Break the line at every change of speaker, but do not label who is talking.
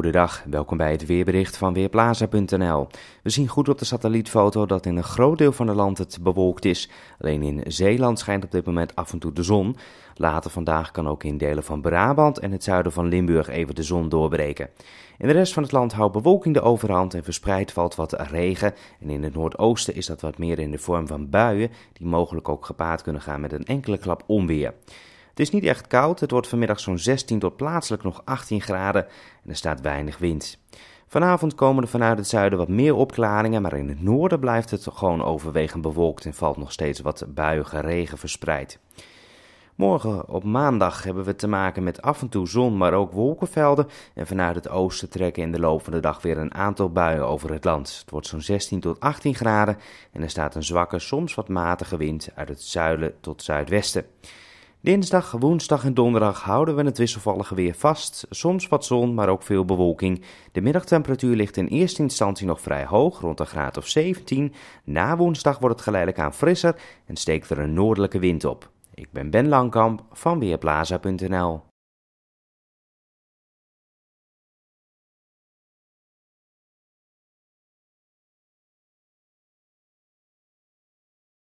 Goedendag, welkom bij het weerbericht van Weerplaza.nl. We zien goed op de satellietfoto dat in een groot deel van het land het bewolkt is. Alleen in Zeeland schijnt op dit moment af en toe de zon. Later vandaag kan ook in delen van Brabant en het zuiden van Limburg even de zon doorbreken. In de rest van het land houdt bewolking de overhand en verspreid valt wat regen. En in het noordoosten is dat wat meer in de vorm van buien, die mogelijk ook gepaard kunnen gaan met een enkele klap onweer. Het is niet echt koud, het wordt vanmiddag zo'n 16 tot plaatselijk nog 18 graden en er staat weinig wind. Vanavond komen er vanuit het zuiden wat meer opklaringen, maar in het noorden blijft het gewoon overwegend bewolkt en valt nog steeds wat buiige regen verspreid. Morgen op maandag hebben we te maken met af en toe zon, maar ook wolkenvelden. En vanuit het oosten trekken in de loop van de dag weer een aantal buien over het land. Het wordt zo'n 16 tot 18 graden en er staat een zwakke, soms wat matige wind uit het zuiden tot zuidwesten. Dinsdag, woensdag en donderdag houden we het wisselvallige weer vast. Soms wat zon, maar ook veel bewolking. De middagtemperatuur ligt in eerste instantie nog vrij hoog, rond een graad of 17. Na woensdag wordt het geleidelijk aan frisser en steekt er een noordelijke wind op. Ik ben Ben Langkamp van Weerplaza.nl.